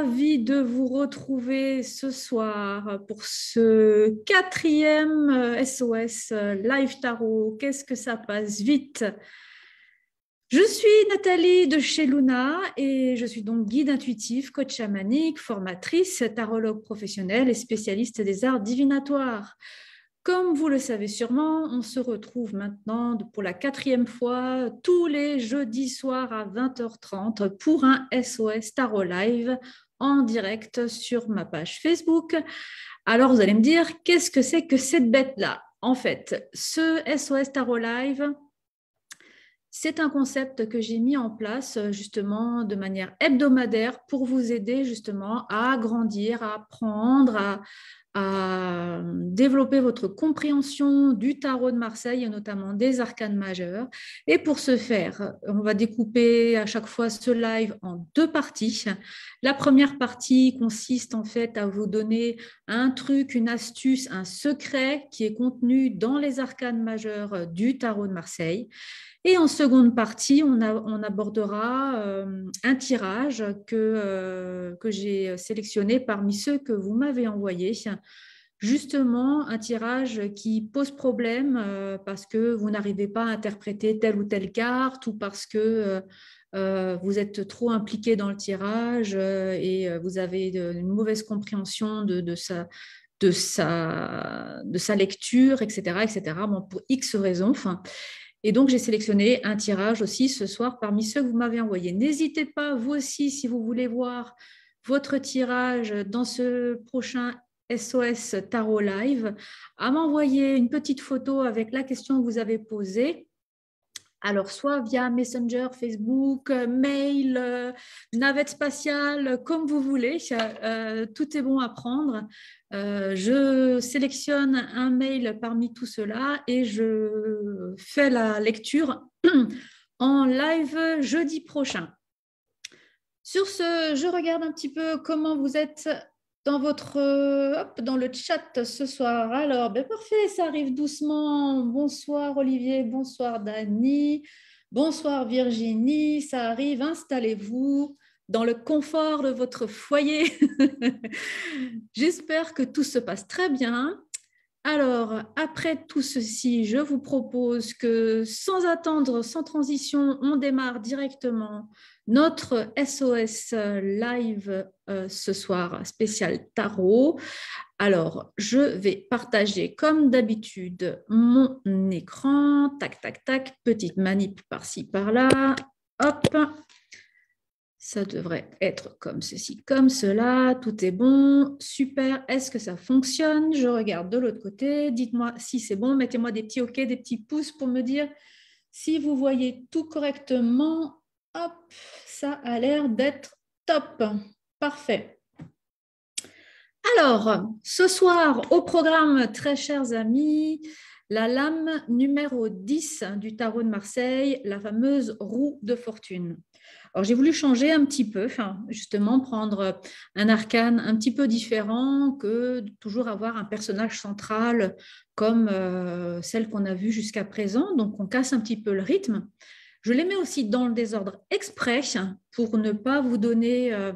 ravie de vous retrouver ce soir pour ce quatrième SOS euh, euh, Live Tarot. Qu'est-ce que ça passe vite Je suis Nathalie de chez Luna et je suis donc guide intuitif, coach chamanique, formatrice, tarologue professionnelle et spécialiste des arts divinatoires. Comme vous le savez sûrement, on se retrouve maintenant pour la quatrième fois tous les jeudis soirs à 20h30 pour un SOS Tarot Live en direct sur ma page Facebook. Alors vous allez me dire, qu'est-ce que c'est que cette bête-là En fait, ce SOS Tarot Live, c'est un concept que j'ai mis en place justement de manière hebdomadaire pour vous aider justement à grandir, à apprendre, à, à développer votre compréhension du tarot de Marseille et notamment des arcanes majeures. Et pour ce faire, on va découper à chaque fois ce live en deux parties. La première partie consiste en fait à vous donner un truc, une astuce, un secret qui est contenu dans les arcanes majeures du tarot de Marseille. Et en seconde partie, on, abordera euh, un tirage que, euh, que j'ai sélectionné parmi ceux que vous m'avez envoyés. Justement, un tirage qui pose problème euh, parce que vous n'arrivez pas à interpréter telle ou telle carte ou parce que vous êtes trop impliqué dans le tirage et vous avez une mauvaise compréhension de, sa, de de sa lecture, etc., etc. Bon, pour X raisons. Et donc, j'ai sélectionné un tirage aussi ce soir parmi ceux que vous m'avez envoyés. N'hésitez pas, vous aussi, si vous voulez voir votre tirage dans ce prochain SOS Tarot Live, à m'envoyer une petite photo avec la question que vous avez posée alors, soit via Messenger, Facebook, euh, mail, euh, navette spatiale, comme vous voulez, euh, tout est bon à prendre. je sélectionne un mail parmi tout cela et je fais la lecture en live jeudi prochain. Sur ce, je regarde un petit peu comment vous êtes dans votre euh, dans le chat ce soir. Alors, ben parfait, ça arrive doucement. Bonsoir Olivier, bonsoir Dani, bonsoir Virginie, ça arrive, installez-vous dans le confort de votre foyer. J'espère que tout se passe très bien. Alors, après tout ceci, je vous propose que sans attendre, sans transition, on démarre directement notre SOS euh, live euh, ce soir spécial tarot. Alors, je vais partager comme d'habitude mon écran. Tac, tac, tac. Petite manip par-ci, par-là. Hop. Ça devrait être comme ceci, comme cela. Tout est bon. Super. Est-ce que ça fonctionne Je regarde de l'autre côté. Dites-moi si c'est bon. Mettez-moi des petits OK, des petits pouces pour me dire si vous voyez tout correctement Hop, ça a l'air d'être top. Parfait. Alors, ce soir, au programme, très chers amis, la lame numéro 10 du tarot de Marseille, la fameuse roue de fortune. Alors, j'ai voulu changer un petit peu, hein, justement, prendre un arcane un petit peu différent que toujours avoir un personnage central comme euh, celle qu'on a vue jusqu'à présent. Donc, on casse un petit peu le rythme. Je les mets aussi dans le désordre exprès pour ne pas vous donner euh,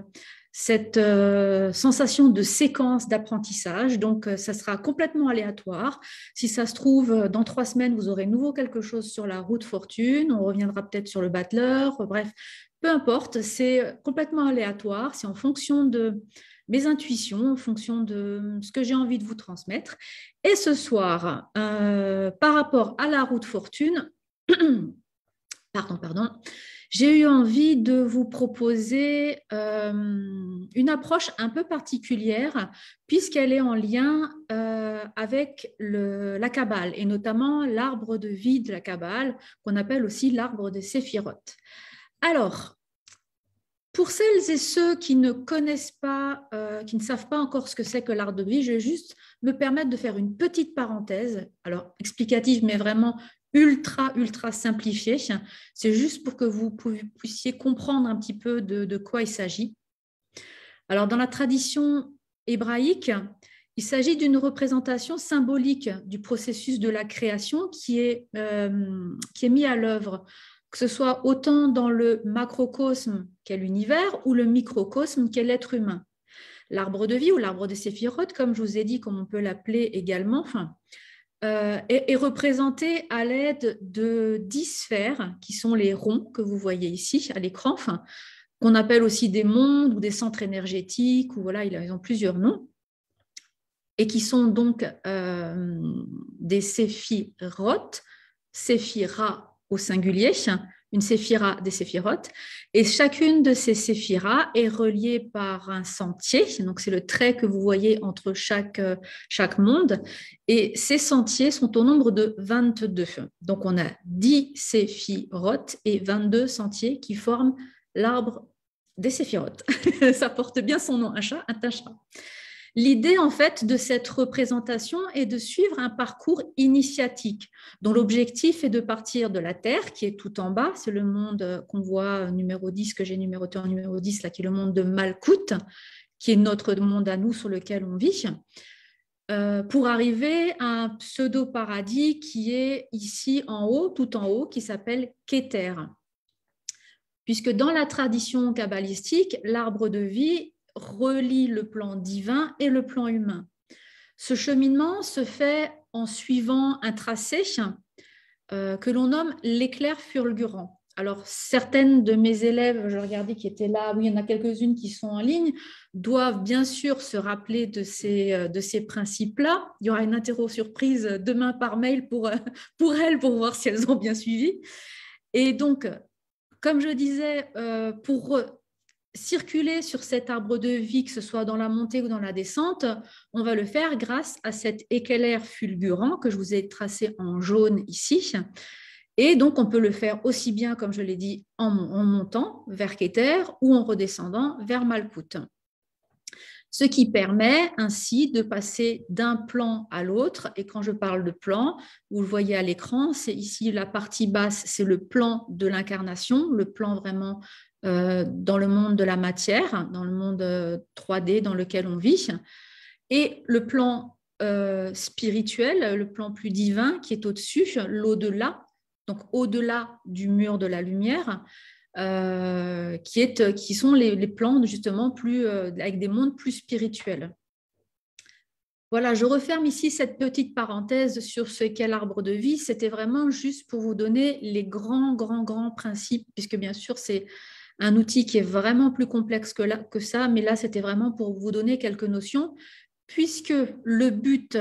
cette euh, sensation de séquence d'apprentissage. Donc, euh, ça sera complètement aléatoire. Si ça se trouve, dans trois semaines, vous aurez nouveau quelque chose sur la route fortune. On reviendra peut-être sur le battleur. Bref, peu importe, c'est complètement aléatoire. C'est en fonction de mes intuitions, en fonction de ce que j'ai envie de vous transmettre. Et ce soir, par rapport à la route fortune, pardon, pardon, j'ai eu envie de vous proposer euh, une approche un peu particulière puisqu'elle est en lien euh, avec la Kabbale et notamment l'arbre de vie de la Kabbale qu'on appelle aussi l'arbre des séphirotes. Alors, pour celles et ceux qui ne connaissent pas, euh, qui ne savent pas encore ce que c'est que l'arbre de vie, je vais juste me permettre de faire une petite parenthèse, alors explicative, mais vraiment ultra, ultra simplifié. C'est juste pour que vous puissiez comprendre un petit peu de, quoi il s'agit. Alors, dans la tradition hébraïque, il s'agit d'une représentation symbolique du processus de la création qui est, euh, qui est mis à l'œuvre, que ce soit autant dans le macrocosme qu'est l'univers ou le microcosme qu'est l'être humain. L'arbre de vie ou l'arbre de séphiroth, comme je vous ai dit, comme on peut l'appeler également, enfin, euh, est, représentée à l'aide de 10 sphères, qui sont les ronds que vous voyez ici à l'écran, qu'on appelle aussi des mondes ou des centres énergétiques, ou voilà, ils ont plusieurs noms, et qui sont donc euh, des séphirotes, séphira au singulier, une séphira, des séphirotes. Et chacune de ces séphiras est reliée par un sentier. Donc, c'est le trait que vous voyez entre chaque, euh, chaque monde. Et ces sentiers sont au nombre de 22. Donc, on a 10 séphirotes et 22 sentiers qui forment l'arbre des séphirotes. Ça porte bien son nom, un chat, un L'idée, en fait, de cette représentation est de suivre un parcours initiatique dont l'objectif est de partir de la Terre, qui est tout en bas, c'est le monde euh, qu'on voit euh, numéro 10, que j'ai numéroté en numéro 10, là, qui est le monde de Malkout, qui est notre monde à nous sur lequel on vit, euh, pour arriver à un pseudo-paradis qui est ici en haut, tout en haut, qui s'appelle Keter. Puisque dans la tradition kabbalistique, l'arbre de vie relie le plan divin et le plan humain. Ce cheminement se fait en suivant un tracé euh, que l'on nomme l'éclair fulgurant. Alors, certaines de mes élèves, je regardais qui étaient là, oui, il y en a quelques-unes qui sont en ligne, doivent bien sûr se rappeler de ces, euh, de ces principes-là. Il y aura une interro-surprise demain par mail pour, euh, pour elles, pour voir si elles ont bien suivi. Et donc, comme je disais, pour circuler sur cet arbre de vie, que ce soit dans la montée ou dans la descente, on va le faire grâce à cet éclair fulgurant que je vous ai tracé en jaune ici. Et donc, on peut le faire aussi bien, comme je l'ai dit, en, montant vers Keter ou en redescendant vers Malkout ce qui permet ainsi de passer d'un plan à l'autre. Et quand je parle de plan, vous le voyez à l'écran, c'est ici la partie basse, c'est le plan de l'incarnation, le plan vraiment euh, dans le monde de la matière, dans le monde 3D euh, dans lequel on vit. Et le plan euh, spirituel, le plan plus divin qui est au-dessus, l'au-delà, donc au-delà du mur de la lumière, euh, euh, qui, sont les, plantes justement plus, euh, avec des mondes plus spirituels. Voilà, je referme ici cette petite parenthèse sur ce qu'est l'arbre de vie. C'était vraiment juste pour vous donner les grands, grands, grands principes, puisque bien sûr, c'est un outil qui est vraiment plus complexe que, que ça, mais là, c'était vraiment pour vous donner quelques notions, puisque le but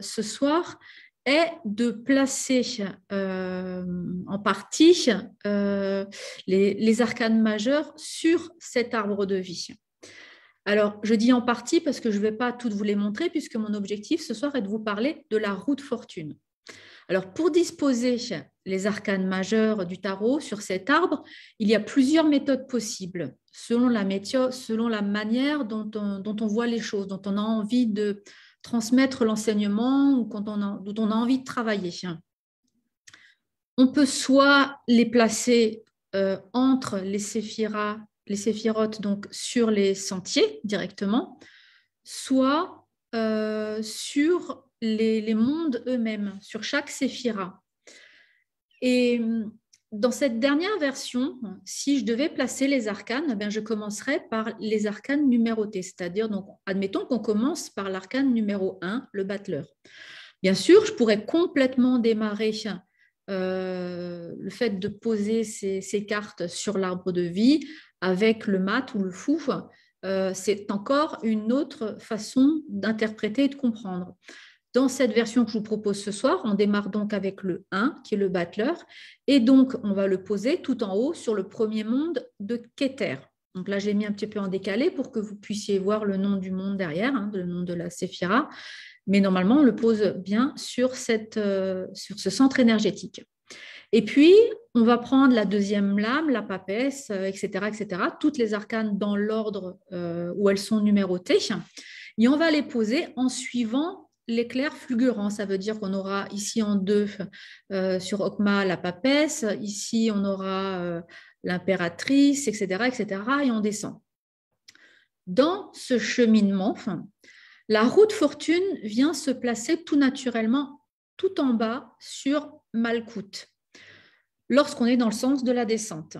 ce soir, est de placer euh, en partie euh, les, arcanes majeures sur cet arbre de vie. Alors, je dis en partie parce que je ne vais pas toutes vous les montrer, puisque mon objectif ce soir est de vous parler de la route fortune. Alors, pour disposer les arcanes majeurs du tarot sur cet arbre, il y a plusieurs méthodes possibles, selon la, méthode, selon la manière dont on voit les choses, dont on a envie de, transmettre l'enseignement ou quand on a, on a envie de travailler. On peut soit les placer euh, entre les séphiras, les séphirotes, donc sur les sentiers directement, soit euh, sur les, les mondes eux-mêmes, sur chaque séphira. Et dans cette dernière version, si je devais placer les arcanes, eh bien je commencerais par les arcanes numérotées, c'est-à-dire, donc, admettons qu'on commence par l'arcane numéro 1, le battleur. Bien sûr, je pourrais complètement démarrer euh, le fait de poser ces, cartes sur l'arbre de vie avec le mat ou le fou. Euh, c'est encore une autre façon d'interpréter et de comprendre. Dans cette version que je vous propose ce soir, on démarre donc avec le 1, qui est le battler, et donc on va le poser tout en haut sur le premier monde de Keter. Donc là, j'ai mis un petit peu en décalé pour que vous puissiez voir le nom du monde derrière, hein, le nom de la séphira. Mais normalement, on le pose bien sur, cette, euh, sur ce centre énergétique. Et puis, on va prendre la deuxième lame, la papesse, etc., euh, etc., toutes les arcanes dans l'ordre euh, où elles sont numérotées. Et on va les poser en suivant l'éclair fulgurant, ça veut dire qu'on aura ici en deux euh, sur Okma la papesse, ici on aura euh, l'impératrice, etc., etc., et on descend. Dans ce cheminement, la route fortune vient se placer tout naturellement tout en bas sur Malkout, lorsqu'on est dans le sens de la descente.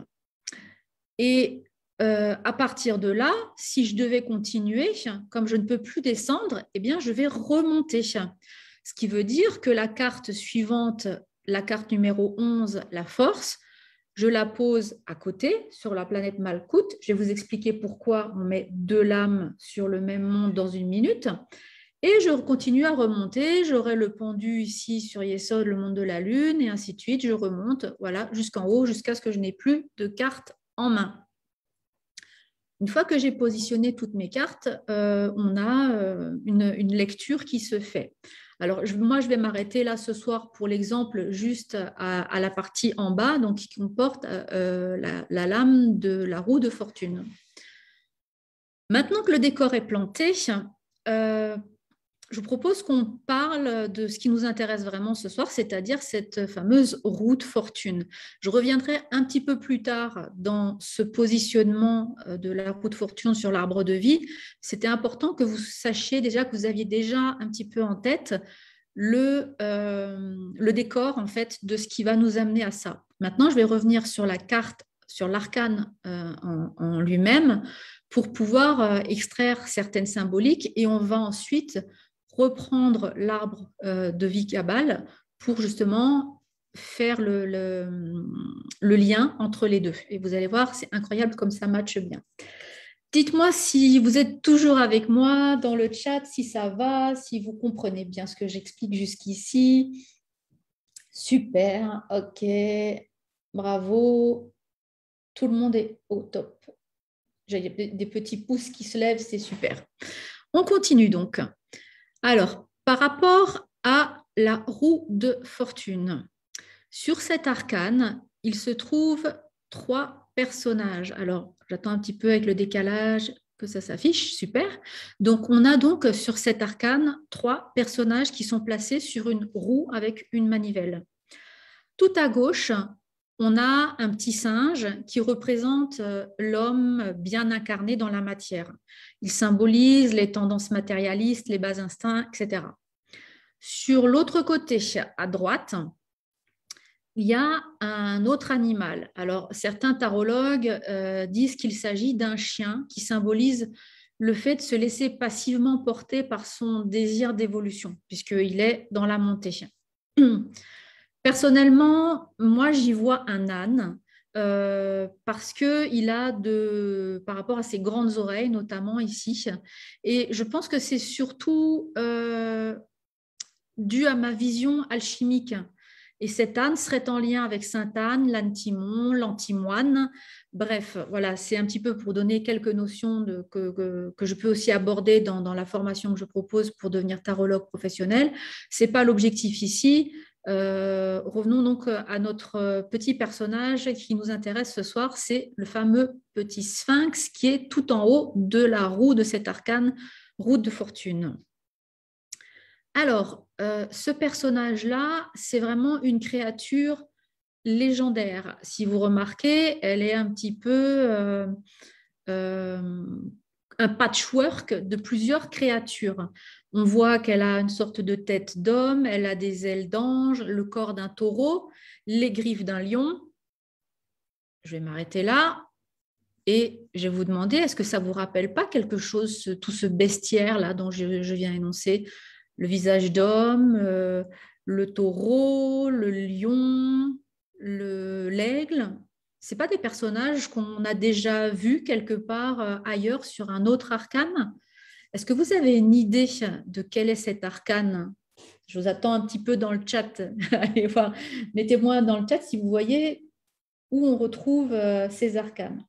Et euh, à partir de là, si je devais continuer, comme je ne peux plus descendre, eh bien, je vais remonter. Ce qui veut dire que la carte suivante, la carte numéro 11, la force, je la pose à côté sur la planète Malkout. Je vais vous expliquer pourquoi on met deux lames sur le même monde dans une minute. Et je continue à remonter. J'aurai le pendu ici sur Yesod, le monde de la Lune, et ainsi de suite. Je remonte voilà, jusqu'en haut, jusqu'à ce que je n'ai plus de carte en main. Une fois que j'ai positionné toutes mes cartes, euh, on a euh, une, lecture qui se fait. Alors, je, moi, je vais m'arrêter là ce soir pour l'exemple juste à, la partie en bas, donc qui comporte euh, la, la, lame de la roue de fortune. Maintenant que le décor est planté, je propose qu'on parle de ce qui nous intéresse vraiment ce soir, c'est-à-dire cette fameuse route fortune. Je reviendrai un petit peu plus tard dans ce positionnement euh, de la route fortune sur l'arbre de vie. C'était important que vous sachiez déjà que vous aviez déjà un petit peu en tête le, euh, décor en fait de ce qui va nous amener à ça. Maintenant, je vais revenir sur la carte, sur l'arcane euh, en, lui-même pour pouvoir extraire certaines symboliques et on va ensuite reprendre l'arbre euh, de vie cabale pour justement faire le, lien entre les deux. Et vous allez voir, c'est incroyable comme ça matche bien. Dites-moi si vous êtes toujours avec moi dans le chat, si ça va, si vous comprenez bien ce que j'explique jusqu'ici. Super, ok, bravo. Tout le monde est au top. J'ai des petits pouces qui se lèvent, c'est super. On continue donc. Alors, par rapport à la roue de fortune, sur cet arcane, il se trouve trois personnages. Alors, j'attends un petit peu avec le décalage que ça s'affiche, super. Donc, on a donc sur cet arcane trois personnages qui sont placés sur une roue avec une manivelle. Tout à gauche, on a un petit singe qui représente euh, l'homme bien incarné dans la matière. Il symbolise les tendances matérialistes, les bas instincts, etc. Sur l'autre côté, à droite, il y a un autre animal. Alors, certains tarologues euh, disent qu'il s'agit d'un chien qui symbolise le fait de se laisser passivement porter par son désir d'évolution, puisqu'il est dans la montée. Personnellement, moi, j'y vois un âne. Euh, parce qu'il a de, par rapport à ses grandes oreilles notamment ici, et je pense que c'est surtout euh, dû à ma vision alchimique. Et cet âne serait en lien avec Sainte Anne, l'Antimon, l'antimoine. Bref, voilà, c'est un petit peu pour donner quelques notions que, je peux aussi aborder dans, dans, la formation que je propose pour devenir tarologue professionnel. Ce n'est pas l'objectif ici. Euh, revenons donc à notre euh, petit personnage qui nous intéresse ce soir, c'est le fameux petit sphinx qui est tout en haut de la roue de cet arcane, route de fortune. Alors, euh, ce personnage-là, c'est vraiment une créature légendaire. Si vous remarquez, elle est un petit peu un patchwork de plusieurs créatures. On voit qu'elle a une sorte de tête d'homme, elle a des ailes d'ange, le corps d'un taureau, les griffes d'un lion. Je vais m'arrêter là. Et je vais vous demander, est-ce que ça vous rappelle pas quelque chose, tout ce bestiaire-là dont je, viens énoncer Le visage d'homme, euh, le taureau, le lion, l'aigle Ce pas des personnages qu'on a déjà vus quelque part euh, ailleurs sur un autre arcane est-ce que vous avez une idée de quel est cet arcane Je vous attends un petit peu dans le chat. Allez voir. Mettez-moi dans le chat si vous voyez où on retrouve euh, ces arcanes.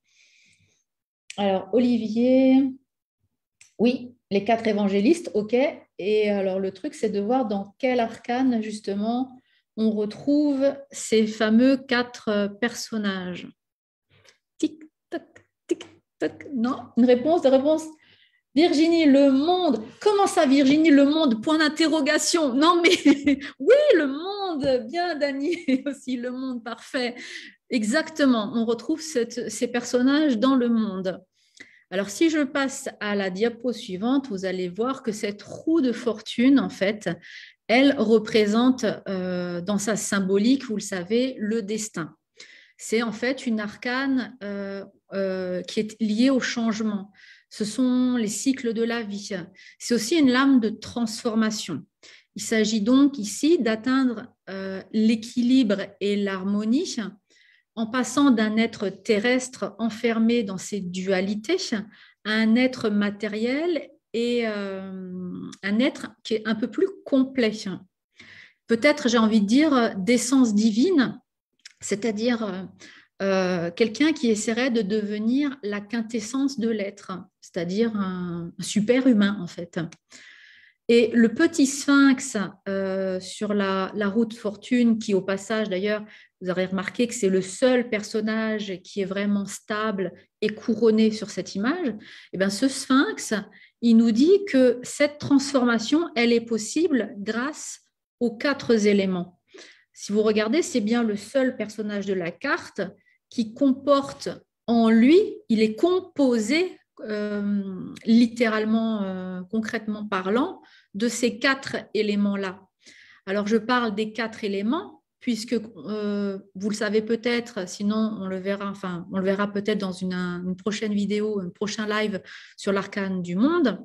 Alors, Olivier, oui, les quatre évangélistes, ok. Et alors, le truc, c'est de voir dans quel arcane, justement, on retrouve ces fameux quatre euh, personnages. Tic-tac, tic-tac, non Une réponse, une réponse Virginie, le monde, comment ça Virginie, le monde, point d'interrogation. Non mais oui, le monde, bien Dani aussi, le monde parfait. Exactement, on retrouve ces personnages dans le monde. Alors si je passe à la diapo suivante, vous allez voir que cette roue de fortune, en fait, elle représente euh, dans sa symbolique, vous le savez, le destin. C'est en fait une arcane euh, euh, qui est liée au changement ce sont les cycles de la vie. C'est aussi une lame de transformation. Il s'agit donc ici d'atteindre euh, l'équilibre et l'harmonie en passant d'un être terrestre enfermé dans ses dualités à un être matériel et euh, un être qui est un peu plus complet. Peut-être, j'ai envie de dire, d'essence divine, c'est-à-dire euh, euh, quelqu'un qui essaierait de devenir la quintessence de l'être, c'est-à-dire un, super humain en fait. Et le petit sphinx euh, sur la, route fortune, qui au passage d'ailleurs, vous avez remarqué que c'est le seul personnage qui est vraiment stable et couronné sur cette image, et eh bien ce sphinx, il nous dit que cette transformation, elle est possible grâce aux quatre éléments. Si vous regardez, c'est bien le seul personnage de la carte qui comporte en lui, il est composé, euh, littéralement, euh, concrètement parlant, de ces quatre éléments-là. Alors je parle des quatre éléments, puisque euh, vous le savez peut-être, sinon on le verra, enfin on le verra peut-être dans une, une, prochaine vidéo, un prochain live sur l'arcane du monde.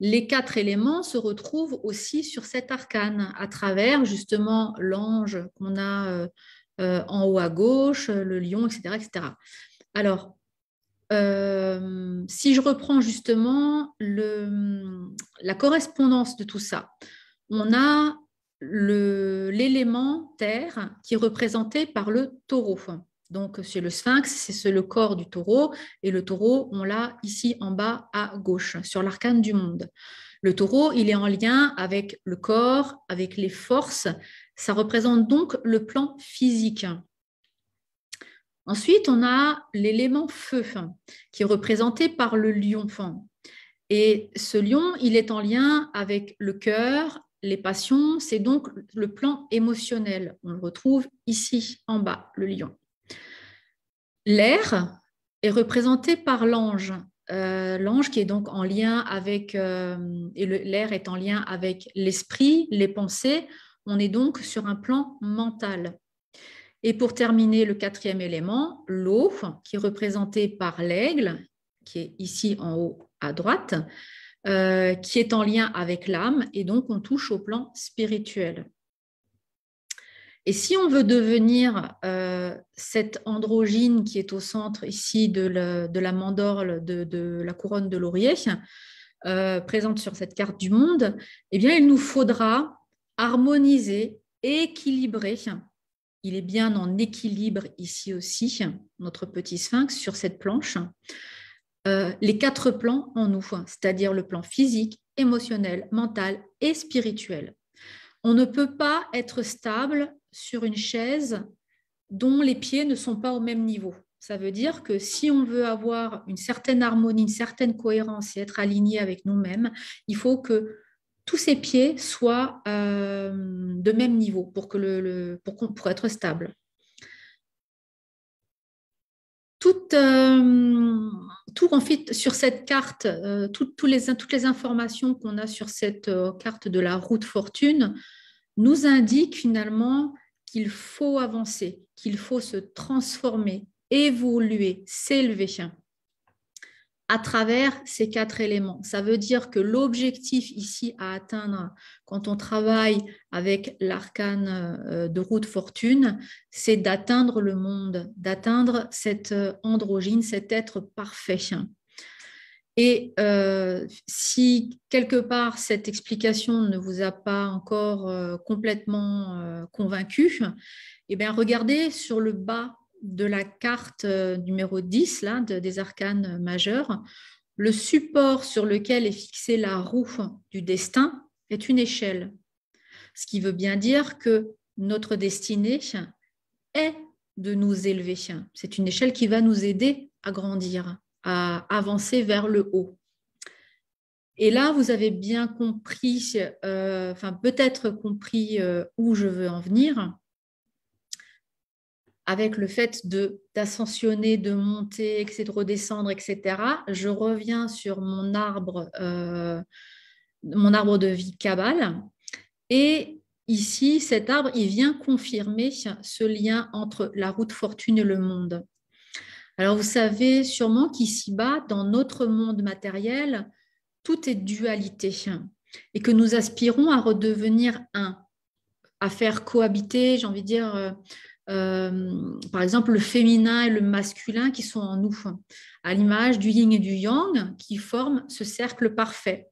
Les quatre éléments se retrouvent aussi sur cet arcane à travers justement l'ange qu'on a euh, en haut à gauche, euh, le lion, etc. etc. Alors, euh, si je reprends justement la correspondance de tout ça, on a l'élément terre qui est représenté par le taureau. Donc, c'est le sphinx, c'est le corps du taureau, et le taureau, on l'a ici en bas à gauche, sur l'arcane du monde. Le taureau, il est en lien avec le corps, avec les forces, ça représente donc le plan physique. Ensuite, on a l'élément feu, qui est représenté par le lion. Et ce lion, il est en lien avec le cœur, les passions, c'est donc le plan émotionnel. On le retrouve ici en bas, le lion. L'air est représenté par l'ange. Euh, l'ange qui est donc en lien avec, euh, et l'air est en lien avec l'esprit, les pensées. On est donc sur un plan mental. Et pour terminer, le quatrième élément, l'eau, qui est représentée par l'aigle, qui est ici en haut à droite, euh, qui est en lien avec l'âme, et donc on touche au plan spirituel. Et si on veut devenir euh, cette androgyne qui est au centre ici de, la, mandorle de, la couronne de laurier, euh, présente sur cette carte du monde, eh bien il nous faudra harmonisé, équilibrer, Il est bien en équilibre ici aussi, notre petit sphinx, sur cette planche. Euh, les quatre plans en nous, c'est-à-dire le plan physique, émotionnel, mental et spirituel. On ne peut pas être stable sur une chaise dont les pieds ne sont pas au même niveau. Ça veut dire que si on veut avoir une certaine harmonie, une certaine cohérence et être aligné avec nous-mêmes, il faut que tous ses pieds soient euh, de même niveau pour, que le, pour, être stable. Tout, euh, sur cette carte, euh, toutes les informations qu'on a sur cette carte de la route fortune nous indiquent finalement qu'il faut avancer, qu'il faut se transformer, évoluer, s'élever à travers ces quatre éléments. Ça veut dire que l'objectif ici à atteindre quand on travaille avec l'arcane euh, de route fortune, c'est d'atteindre le monde, d'atteindre cet euh, androgyne, cet être parfait. Et euh, si quelque part cette explication ne vous a pas encore complètement convaincu, eh bien regardez sur le bas de la carte euh, numéro 10 là, des arcanes euh, majeures, le support sur lequel est fixée la roue du destin est une échelle. Ce qui veut bien dire que notre destinée est de nous élever. C'est une échelle qui va nous aider à grandir, à avancer vers le haut. Et là, vous avez bien compris, euh, enfin peut-être compris où je veux en venir avec le fait de d'ascensionner, de monter, de redescendre, etc., je reviens sur mon arbre, euh, mon arbre de vie cabale. Et ici, cet arbre, il vient confirmer ce lien entre la route fortune et le monde. Alors, vous savez sûrement qu'ici-bas, dans notre monde matériel, tout est dualité et que nous aspirons à redevenir un, à faire cohabiter, j'ai envie de dire, euh, euh, par exemple, le féminin et le masculin qui sont en nous, à l'image du yin et du yang qui forment ce cercle parfait.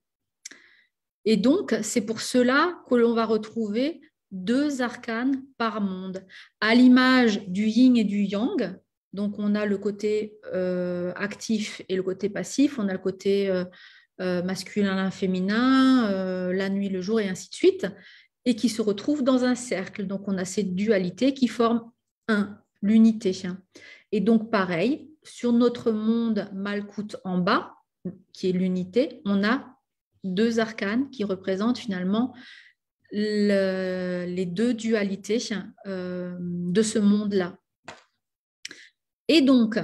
Et donc, c'est pour cela que l'on va retrouver deux arcanes par monde, à l'image du yin et du yang. Donc, on a le côté euh, actif et le côté passif, on a le côté euh, masculin, féminin, la nuit, le jour, et ainsi de suite et qui se retrouvent dans un cercle. Donc on a ces dualités qui forment un, l'unité. Et donc pareil, sur notre monde malcoute en bas, qui est l'unité, on a deux arcanes qui représentent finalement les deux dualités euh, de ce monde-là. Et donc,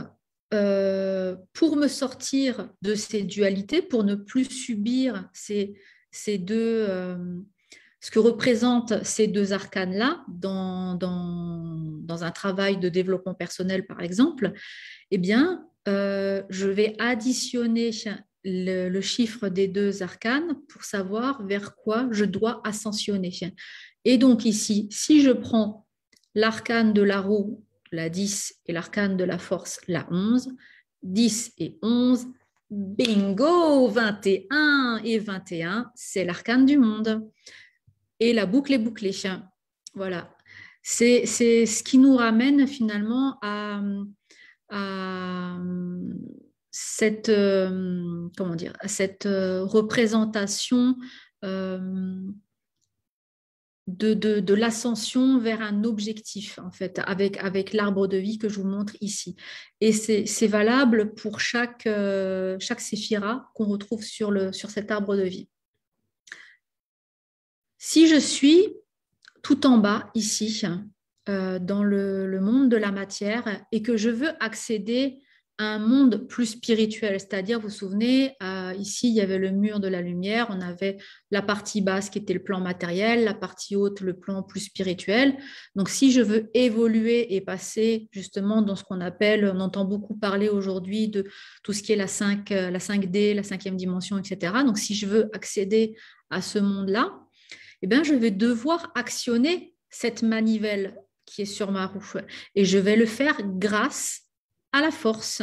euh, pour me sortir de ces dualités, pour ne plus subir ces, ces deux, euh, ce que représentent ces deux arcanes-là dans, un travail de développement personnel, par exemple, eh bien, euh, je vais additionner le, chiffre des deux arcanes pour savoir vers quoi je dois ascensionner. Et donc ici, si je prends l'arcane de la roue, la 10, et l'arcane de la force, la 11, 10 et 11, bingo, 21 et 21, c'est l'arcane du monde et la boucle est bouclée. Voilà. C'est ce qui nous ramène finalement à, cette, euh, comment dire, à cette euh, représentation euh, de, de, l'ascension vers un objectif, en fait, avec, avec l'arbre de vie que je vous montre ici. Et c'est valable pour chaque, chaque séphira qu'on retrouve sur, le, sur cet arbre de vie. Si je suis tout en bas ici, euh, dans le, monde de la matière, et que je veux accéder à un monde plus spirituel, c'est-à-dire, vous vous souvenez, euh, ici, il y avait le mur de la lumière, on avait la partie basse qui était le plan matériel, la partie haute, le plan plus spirituel. Donc, si je veux évoluer et passer justement dans ce qu'on appelle, on entend beaucoup parler aujourd'hui de tout ce qui est la, 5, euh, la 5D, la cinquième dimension, etc. Donc, si je veux accéder à ce monde-là, eh bien, je vais devoir actionner cette manivelle qui est sur ma roue. Et je vais le faire grâce à la force.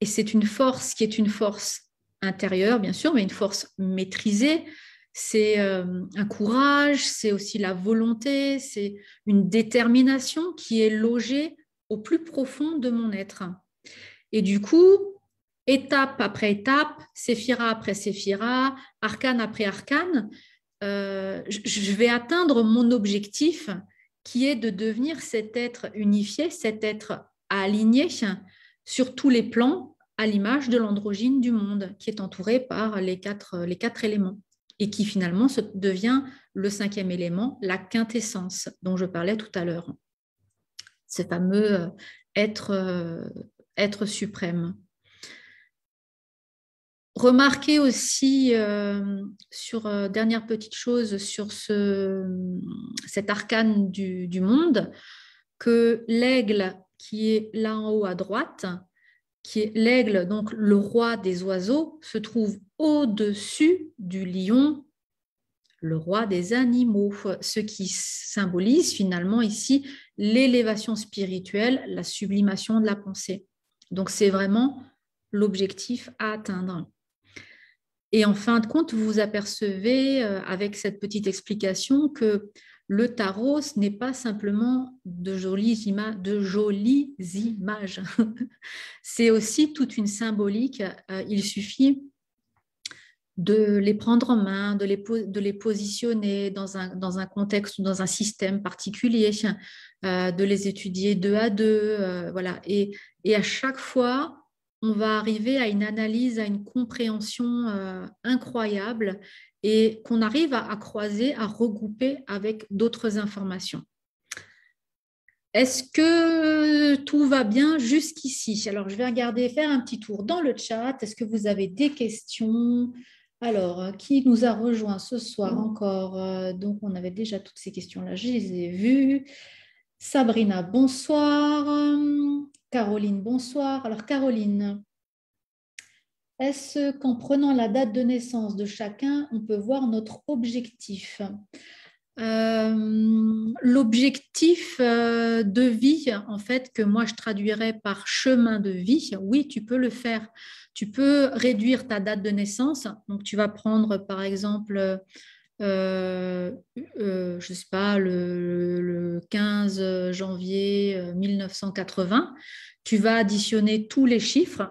Et c'est une force qui est une force intérieure, bien sûr, mais une force maîtrisée. C'est euh, un courage, c'est aussi la volonté, c'est une détermination qui est logée au plus profond de mon être. Et du coup, étape après étape, séphira après séphira, arcane après arcane, euh, je vais atteindre mon objectif qui est de devenir cet être unifié, cet être aligné sur tous les plans à l'image de l'androgyne du monde qui est entouré par les quatre, les quatre éléments et qui finalement se devient le cinquième élément, la quintessence dont je parlais tout à l'heure. Ce fameux euh, être, euh, être suprême. Remarquez aussi euh, sur euh, dernière petite chose sur ce, cet arcane du, du monde que l'aigle qui est là en haut à droite, qui est l'aigle donc le roi des oiseaux, se trouve au-dessus du lion, le roi des animaux, ce qui symbolise finalement ici l'élévation spirituelle, la sublimation de la pensée. Donc c'est vraiment l'objectif à atteindre. Et en fin de compte, vous vous apercevez euh, avec cette petite explication que le tarot, ce n'est pas simplement de jolies, de jolies images. C'est aussi toute une symbolique. Euh, il suffit de les prendre en main, de les, de les positionner dans un, dans un contexte ou dans un système particulier, euh, de les étudier deux à deux. voilà. Et, et à chaque fois, on va arriver à une analyse, à une compréhension euh, incroyable et qu'on arrive à, croiser, à regrouper avec d'autres informations. Est-ce que tout va bien jusqu'ici Alors, je vais regarder, faire un petit tour dans le chat. Est-ce que vous avez des questions Alors, qui nous a rejoint ce soir encore euh, Donc, on avait déjà toutes ces questions-là, je les ai vues. Sabrina, bonsoir. Euh, Caroline, bonsoir. Alors Caroline, est-ce qu'en prenant la date de naissance de chacun, on peut voir notre objectif euh, L'objectif euh, de vie, en fait, que moi je traduirais par chemin de vie, oui, tu peux le faire. Tu peux réduire ta date de naissance. Donc, tu vas prendre, par exemple, euh, euh, je sais pas, le, 15 janvier 1980, euh, tu vas additionner tous les chiffres.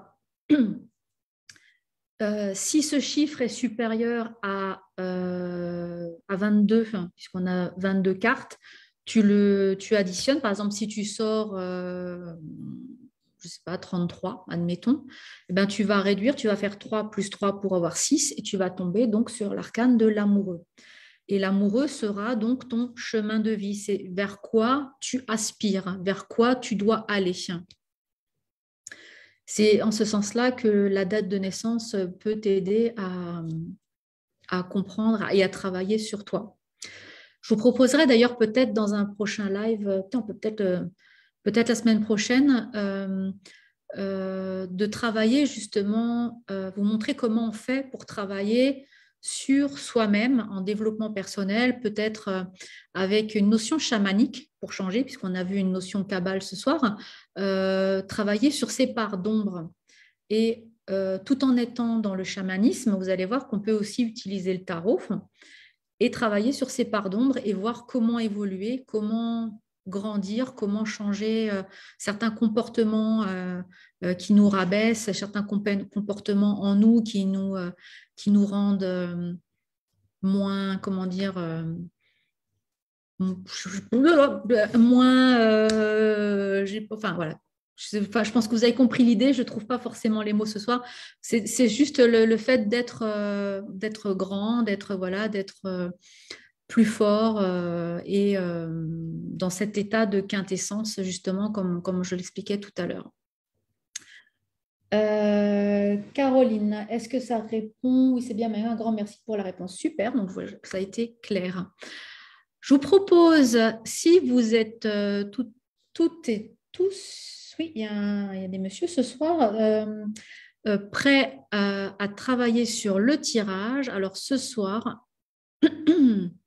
si ce chiffre est supérieur à, à 22, hein, puisqu'on a 22 cartes, tu, le, tu additionnes. Par exemple, si tu sors je sais pas, 33, admettons, eh ben, tu vas réduire, tu vas faire 3 plus 3 pour avoir 6 et tu vas tomber donc sur l'arcane de l'amoureux. Et l'amoureux sera donc ton chemin de vie, c'est vers quoi tu aspires, vers quoi tu dois aller. C'est en ce sens-là que la date de naissance peut t'aider à, à comprendre et à travailler sur toi. Je vous proposerai d'ailleurs peut-être dans un prochain live, on peut-être euh, peut-être la semaine prochaine, euh, euh, de travailler justement, euh, vous montrer comment on fait pour travailler sur soi-même en développement personnel, peut-être avec une notion chamanique pour changer, puisqu'on a vu une notion cabale ce soir, travailler sur ses parts d'ombre. Et tout en étant dans le chamanisme, vous allez voir qu'on peut aussi utiliser le tarot et travailler sur ses parts d'ombre et voir comment évoluer, comment grandir, comment changer euh, certains comportements euh, euh, qui nous rabaissent, certains comportements en nous qui nous, qui nous rendent moins, comment dire, moins, enfin voilà. Je, pense que vous avez compris l'idée, je ne trouve pas forcément les mots ce soir. C'est juste le, fait d'être d'être grand, d'être voilà, d'être plus fort euh, et euh, dans cet état de quintessence, justement, comme, comme je l'expliquais tout à l'heure. Euh, Caroline, est-ce que ça répond Oui, c'est bien, mais un grand merci pour la réponse. Super, donc ça a été clair. Je vous propose, si vous êtes toutes et tous, oui, il y, a des messieurs ce soir, prêts à travailler sur le tirage. Alors ce soir,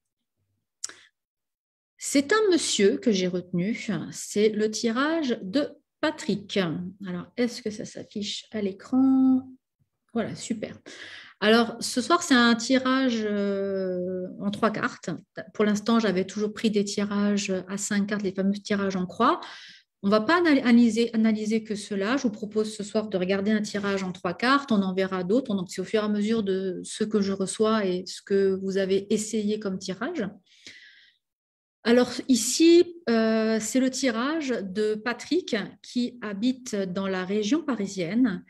C'est un monsieur que j'ai retenu, c'est le tirage de Patrick. Alors, est-ce que ça s'affiche à l'écran Voilà, super. Alors, ce soir, c'est un tirage euh, en trois cartes. Pour l'instant, j'avais toujours pris des tirages à cinq cartes, les fameux tirages en croix. On ne va pas analyser, analyser, que cela. Je vous propose ce soir de regarder un tirage en trois cartes. On en verra d'autres. Donc, c'est au fur et à mesure de ce que je reçois et ce que vous avez essayé comme tirage. Alors ici, euh, c'est le tirage de Patrick qui habite dans la région parisienne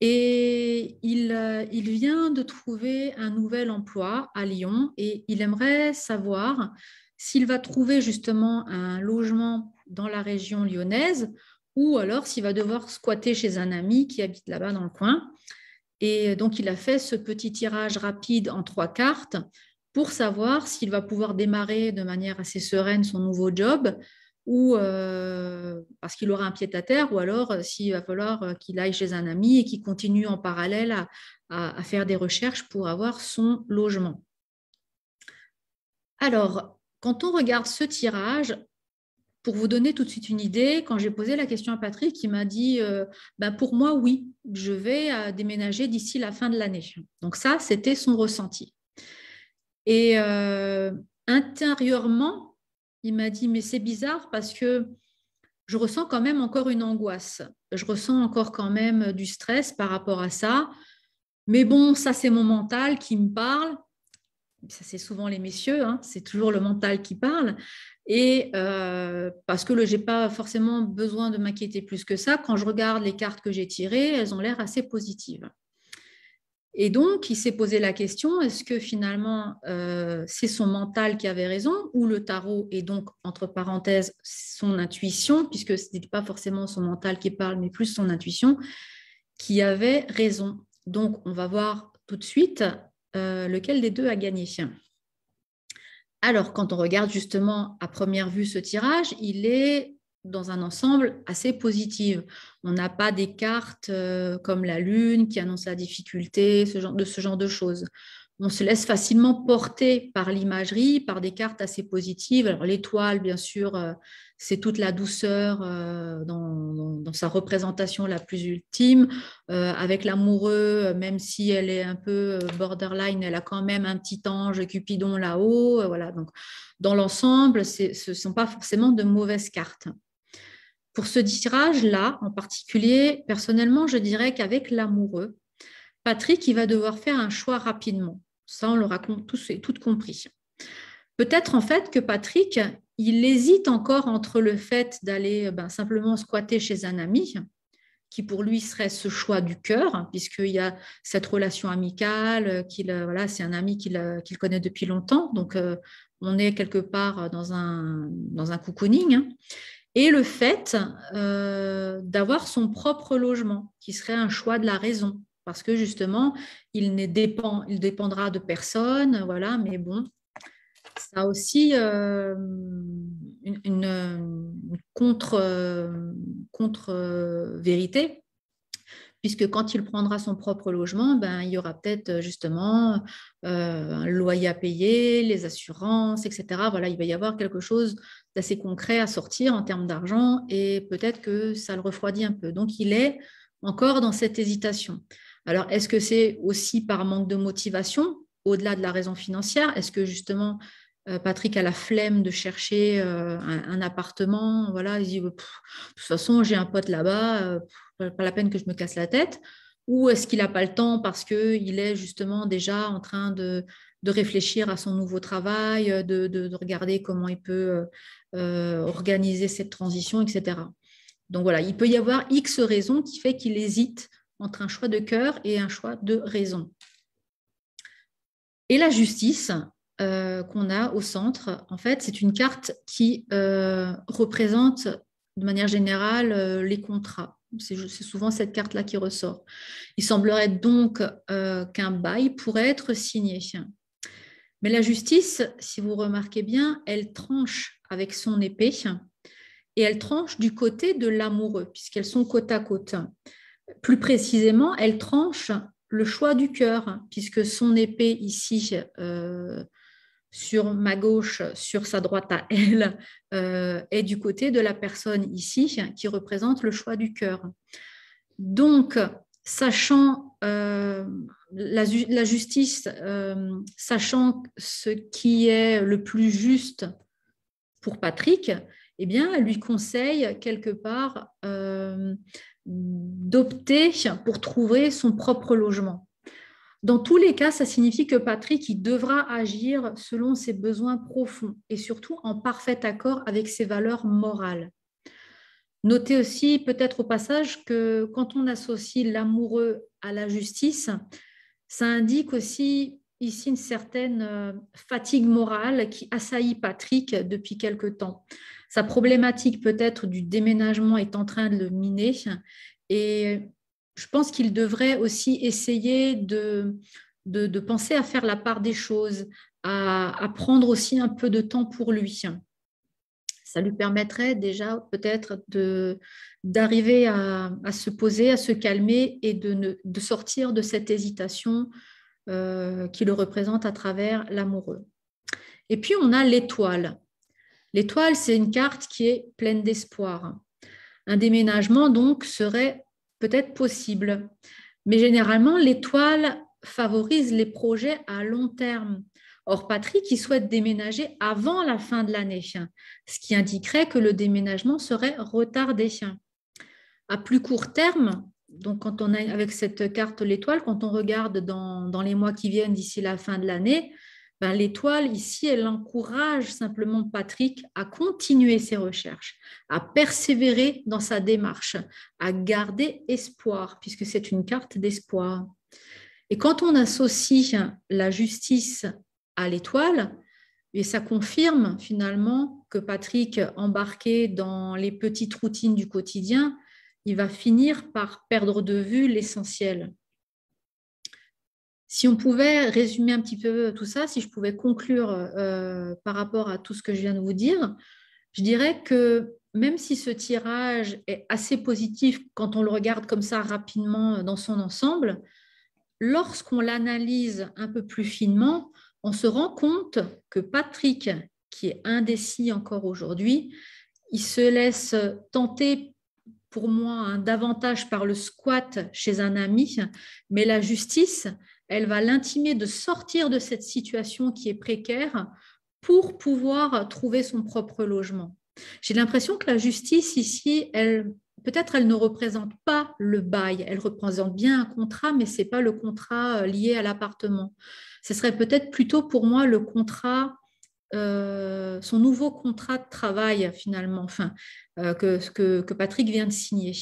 et euh, il, vient de trouver un nouvel emploi à Lyon et il aimerait savoir s'il va trouver justement un logement dans la région lyonnaise ou alors s'il va devoir squatter chez un ami qui habite là-bas dans le coin. Et donc il a fait ce petit tirage rapide en trois cartes pour savoir s'il va pouvoir démarrer de manière assez sereine son nouveau job ou euh, parce qu'il aura un pied à terre, ou alors euh, s'il va falloir euh, qu'il aille chez un ami et qu'il continue en parallèle à, faire des recherches pour avoir son logement. Alors, quand on regarde ce tirage, pour vous donner tout de suite une idée, quand j'ai posé la question à Patrick, il m'a dit bah, Pour moi, oui, je vais déménager d'ici la fin de l'année. Donc, ça, c'était son ressenti. Et euh, intérieurement, il m'a dit, mais c'est bizarre parce que je ressens quand même encore une angoisse, je ressens encore quand même du stress par rapport à ça. Mais bon, ça c'est mon mental qui me parle. Ça c'est souvent les messieurs, hein. c'est toujours le mental qui parle. Et euh, parce que je n'ai pas forcément besoin de m'inquiéter plus que ça, quand je regarde les cartes que j'ai tirées, elles ont l'air assez positives. Et donc, il s'est posé la question, est-ce que finalement, euh, c'est son mental qui avait raison ou le tarot et donc, entre parenthèses, son intuition, puisque ce n'est pas forcément son mental qui parle, mais plus son intuition, qui avait raison. Donc, on va voir tout de suite euh, lequel des deux a gagné. Alors, quand on regarde justement à première vue ce tirage, il est dans un ensemble assez positive. On n'a pas des cartes euh, comme la lune qui annonce la difficulté, ce genre, de ce genre de choses. On se laisse facilement porter par l'imagerie, par des cartes assez positives. Alors l'étoile, bien sûr, euh, c'est toute la douceur euh, dans, sa représentation la plus ultime. avec l'amoureux, même si elle est un peu borderline, elle a quand même un petit ange Cupidon là-haut. voilà. Donc, dans l'ensemble, ce ne sont pas forcément de mauvaises cartes. Pour ce tirage-là, en particulier, personnellement, je dirais qu'avec l'amoureux, Patrick, il va devoir faire un choix rapidement. Ça, on le raconte tous et toutes compris. Peut-être en fait que Patrick, il hésite encore entre le fait d'aller ben, simplement squatter chez un ami, qui pour lui serait ce choix du cœur, puisqu'il y a cette relation amicale, euh, qu'il euh, voilà, c'est un ami qu'il euh, connaît depuis longtemps, donc on est quelque part dans un, dans un cocooning. Hein et le fait euh, d'avoir son propre logement, qui serait un choix de la raison, parce que justement, il, ne dépend, il dépendra de personne, voilà, mais bon, ça a aussi euh, une, contre euh, vérité puisque quand il prendra son propre logement, ben, il y aura peut-être euh, justement euh, un loyer à payer, les assurances, etc. Voilà, il va y avoir quelque chose d'assez concret à sortir en termes d'argent et peut-être que ça le refroidit un peu. Donc, il est encore dans cette hésitation. Alors, est-ce que c'est aussi par manque de motivation, au-delà de la raison financière Est-ce que justement, euh, Patrick a la flemme de chercher un, appartement Voilà, il dit, de toute façon, j'ai un pote là-bas, pas la peine que je me casse la tête Ou est-ce qu'il n'a pas le temps parce qu'il est justement déjà en train de, réfléchir à son nouveau travail, de, regarder comment il peut euh, euh, organiser cette transition, etc. Donc voilà, il peut y avoir X raisons qui fait qu'il hésite entre un choix de cœur et un choix de raison. Et la justice euh, qu'on a au centre, en fait, c'est une carte qui représente de manière générale les contrats. C'est souvent cette carte-là qui ressort. Il semblerait donc euh, qu'un bail pourrait être signé. Mais la justice, si vous remarquez bien, elle tranche avec son épée et elle tranche du côté de l'amoureux, puisqu'elles sont côte à côte. Plus précisément, elle tranche le choix du cœur, puisque son épée ici euh, sur ma gauche, sur sa droite à elle, est euh, du côté de la personne ici qui représente le choix du cœur. Donc, sachant euh, la, justice, euh, sachant ce qui est le plus juste pour Patrick, eh bien, elle lui conseille quelque part d'opter pour trouver son propre logement. Dans tous les cas, ça signifie que Patrick devra agir selon ses besoins profonds et surtout en parfait accord avec ses valeurs morales. Notez aussi peut-être au passage que quand on associe l'amoureux à la justice, ça indique aussi ici une certaine euh, fatigue morale qui assaillit Patrick depuis quelque temps. Sa problématique peut-être du déménagement est en train de le miner et je pense qu'il devrait aussi essayer de, de, penser à faire la part des choses, à, prendre aussi un peu de temps pour lui. Ça lui permettrait déjà peut-être d'arriver à, se poser, à se calmer et de, sortir de cette hésitation euh, qui le représente à travers l'amoureux. Et puis on a l'étoile. L'étoile, c'est une carte qui est pleine d'espoir. Un déménagement, donc, serait peut être possible. Mais généralement, l'étoile favorise les projets à long terme. Or, Patrick, il souhaite déménager avant la fin de l'année, ce qui indiquerait que le déménagement serait retardé. À plus court terme, donc quand on avec cette carte l'étoile, quand on regarde dans les mois qui viennent d'ici la fin de l'année, ben, l'étoile, ici, elle encourage simplement Patrick à continuer ses recherches, à persévérer dans sa démarche, à garder espoir, puisque c'est une carte d'espoir. Et quand on associe la justice à l'étoile, et ça confirme finalement que Patrick, embarqué dans les petites routines du quotidien, il va finir par perdre de vue l'essentiel. Si on pouvait résumer un petit peu euh, tout ça, si je pouvais conclure euh, euh, par rapport à tout ce que je viens de vous dire, je dirais que même si ce tirage est assez positif quand on le regarde comme ça rapidement dans son ensemble, lorsqu'on l'analyse un peu plus finement, on se rend compte que Patrick, qui est indécis encore aujourd'hui, il se laisse tenter pour moi hein, davantage par le squat chez un ami, mais la justice, elle va l'intimer de sortir de cette situation qui est précaire pour pouvoir trouver son propre logement. J'ai l'impression que la justice ici, elle, peut-être elle ne représente pas le bail, elle représente bien un contrat, mais ce n'est pas le contrat euh, lié à l'appartement. Ce serait peut-être plutôt pour moi le contrat, euh, son nouveau contrat de travail finalement, euh, que, Patrick vient de signer.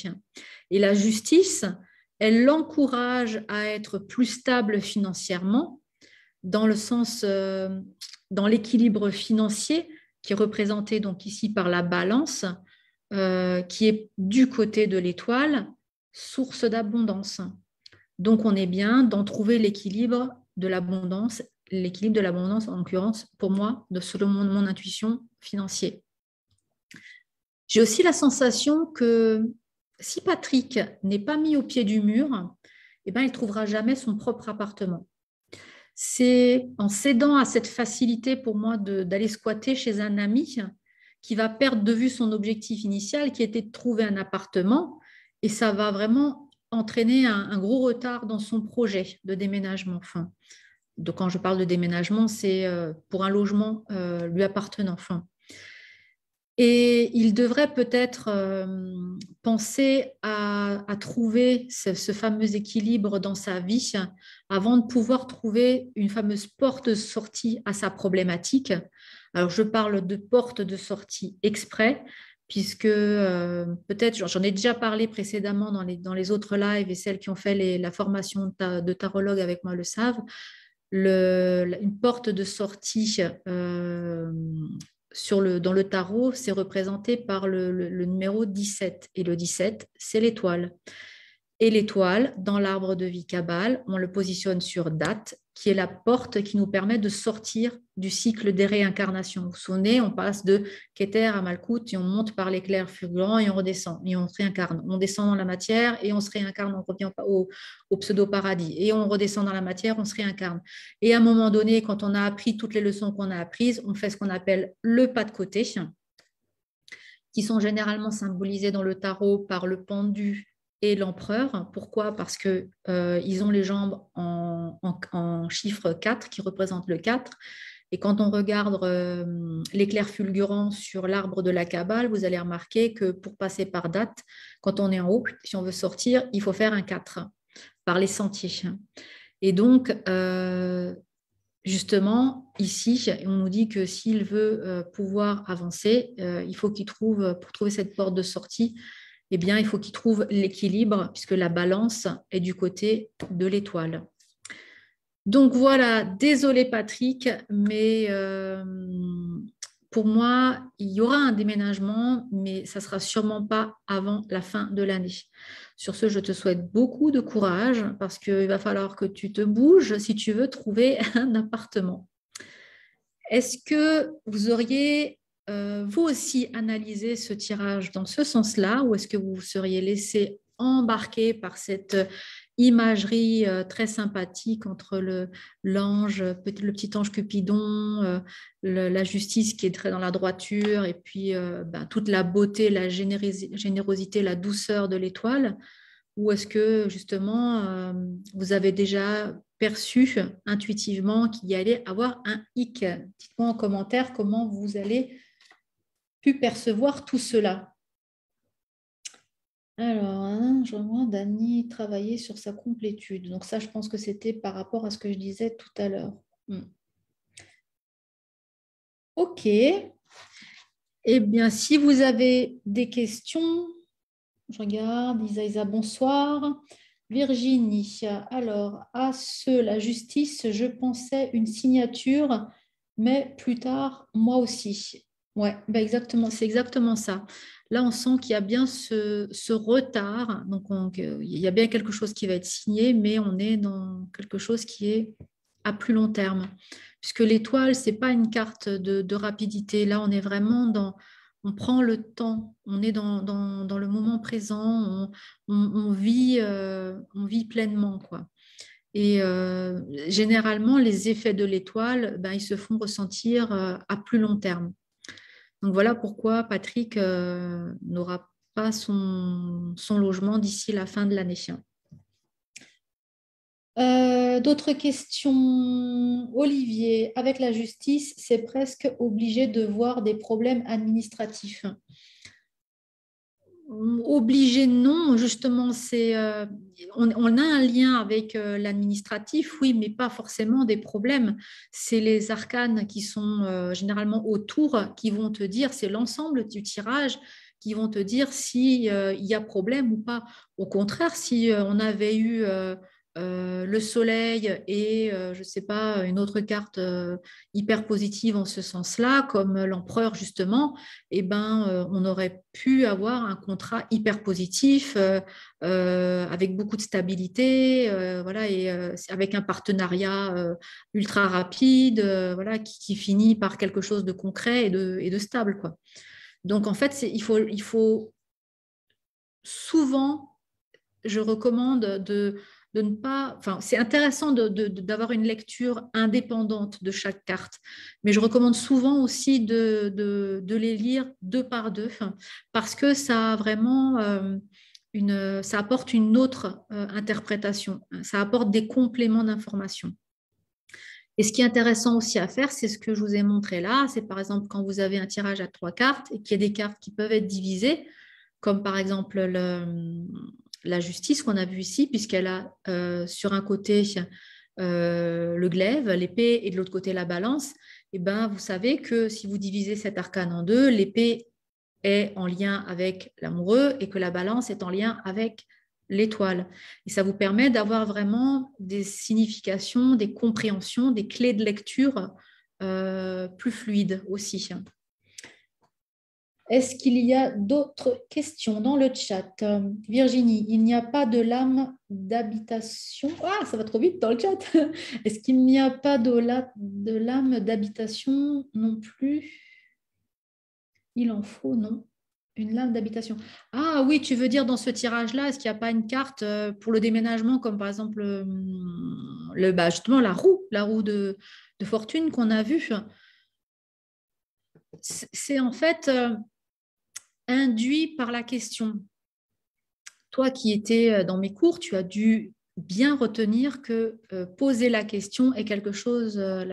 Et la justice, elle l'encourage à être plus stable financièrement, dans le sens, euh, dans l'équilibre financier qui est représenté donc ici par la balance, euh, qui est du côté de l'étoile, source d'abondance. Donc on est bien d'en trouver l'équilibre de l'abondance, l'équilibre de l'abondance en l'occurrence pour moi, de, selon mon, intuition financière. J'ai aussi la sensation que si Patrick n'est pas mis au pied du mur, eh ben, il ne trouvera jamais son propre appartement. C'est en cédant à cette facilité pour moi d'aller squatter chez un ami qui va perdre de vue son objectif initial qui était de trouver un appartement et ça va vraiment entraîner un, gros retard dans son projet de déménagement. Enfin, donc quand je parle de déménagement, c'est euh, pour un logement euh, lui appartenant. Enfin, et il devrait peut-être euh, penser à, trouver ce, fameux équilibre dans sa vie avant de pouvoir trouver une fameuse porte de sortie à sa problématique. Alors je parle de porte de sortie exprès, puisque euh, peut-être, j'en ai déjà parlé précédemment dans les, dans les autres lives et celles qui ont fait la formation de, tarologue avec moi le savent, le, une porte de sortie euh, dans le tarot, c'est représenté par le, le, numéro 17. Et le 17, c'est l'étoile. Et l'étoile, dans l'arbre de vie cabale, on le positionne sur date qui est la porte qui nous permet de sortir du cycle des réincarnations. Vous vous on passe de Keter à Malkout et on monte par l'éclair fulgurant et on redescend et on se réincarne. On descend dans la matière et on se réincarne, on revient pas au pseudo-paradis. Et on redescend dans la matière, on se réincarne. Et à un moment donné, quand on a appris toutes les leçons qu'on a apprises, on fait ce qu'on appelle le pas de côté, qui sont généralement symbolisés dans le tarot par le pendu et l'empereur. Pourquoi Parce que euh, ils ont les jambes en, chiffre 4 qui représente le 4. Et quand on regarde euh, l'éclair fulgurant sur l'arbre de la cabale, vous allez remarquer que pour passer par date, quand on est en haut, si on veut sortir, il faut faire un 4 par les sentiers. Et donc, euh, justement, ici, on nous dit que s'il veut pouvoir avancer, il faut qu'il trouve, pour trouver cette porte de sortie, eh bien, il faut qu'il trouve l'équilibre puisque la balance est du côté de l'étoile. Donc voilà, désolé Patrick, mais euh, pour moi, il y aura un déménagement, mais ça ne sera sûrement pas avant la fin de l'année. Sur ce, je te souhaite beaucoup de courage parce qu'il va falloir que tu te bouges si tu veux trouver un appartement. Est-ce que vous auriez euh, vous aussi analyser ce tirage dans ce sens-là ou est-ce que vous seriez laissé embarquer par cette imagerie euh, très sympathique entre le l'ange, le petit ange Cupidon, euh, la justice qui est très dans la droiture et puis ben, toute la beauté, la générosité, la douceur de l'étoile ou est-ce que justement vous avez déjà perçu intuitivement qu'il y allait avoir un hic Dites-moi en commentaire comment vous allez pu percevoir tout cela. Alors, hein, je vois Dani travailler sur sa complétude. Donc ça, je pense que c'était par rapport à ce que je disais tout à l'heure. Hmm. Ok. Eh bien, si vous avez des questions, je regarde, Isaïsa bonsoir. Virginie, alors, à ce, la justice, je pensais une signature, mais plus tard, moi aussi. Oui, bah, exactement, c'est exactement ça. Là, on sent qu'il y a bien ce, retard, donc il y a bien quelque chose qui va être signé, mais on est dans quelque chose qui est à plus long terme, puisque l'étoile, ce n'est pas une carte de, rapidité. Là, on est vraiment dans, on prend le temps, on est dans, le moment présent, on, vit, euh, on vit pleinement, quoi. Et euh, généralement, les effets de l'étoile, ben, ils se font ressentir euh, à plus long terme. Donc voilà pourquoi Patrick euh, n'aura pas son, logement d'ici la fin de l'année. Euh, d'autres questions Olivier, avec la justice, c'est presque obligé de voir des problèmes administratifs. Obligé, non. Justement, c'est euh, on, a un lien avec euh, l'administratif, oui, mais pas forcément des problèmes. C'est les arcanes qui sont euh, généralement autour qui vont te dire, c'est l'ensemble du tirage qui vont te dire s'il y a problème ou pas. Au contraire, si on avait eu euh, le soleil et, euh, je ne sais pas, une autre carte euh, hyper positive en ce sens-là, comme l'empereur justement, eh ben, on aurait pu avoir un contrat hyper positif avec beaucoup de stabilité, voilà, et avec un partenariat ultra rapide, voilà, qui, finit par quelque chose de concret et de, et de stable, quoi. Donc en fait, il faut, il faut souvent, je recommande de Enfin, c'est intéressant d'avoir une lecture indépendante de chaque carte, mais je recommande souvent aussi de, les lire deux par deux, parce que ça a vraiment. Euh, une, ça apporte une autre euh, interprétation, ça apporte des compléments d'information. Et ce qui est intéressant aussi à faire, c'est ce que je vous ai montré là, c'est par exemple quand vous avez un tirage à trois cartes et qu'il y a des cartes qui peuvent être divisées, comme par exemple le, la justice qu'on a vue ici, puisqu'elle a euh, sur un côté euh, le glaive, l'épée, et de l'autre côté la balance, eh ben, vous savez que si vous divisez cet arcane en deux, l'épée est en lien avec l'amoureux et que la balance est en lien avec l'étoile. Et ça vous permet d'avoir vraiment des significations, des compréhensions, des clés de lecture euh, plus fluides aussi. Est-ce qu'il y a d'autres questions dans le chat euh, Virginie, il n'y a pas de lame d'habitation. Ah, ça va trop vite dans le chat. Est-ce qu'il n'y a pas de, lame d'habitation non plus Il en faut, non Une lame d'habitation. Ah oui, tu veux dire dans ce tirage-là, est-ce qu'il n'y a pas une carte euh, pour le déménagement, comme par exemple euh, le, bah, justement la roue, la roue de, de fortune qu'on a vue c'est en fait induit par la question. Toi qui étais euh, dans mes cours, tu as dû bien retenir que euh, poser la question est quelque chose, euh,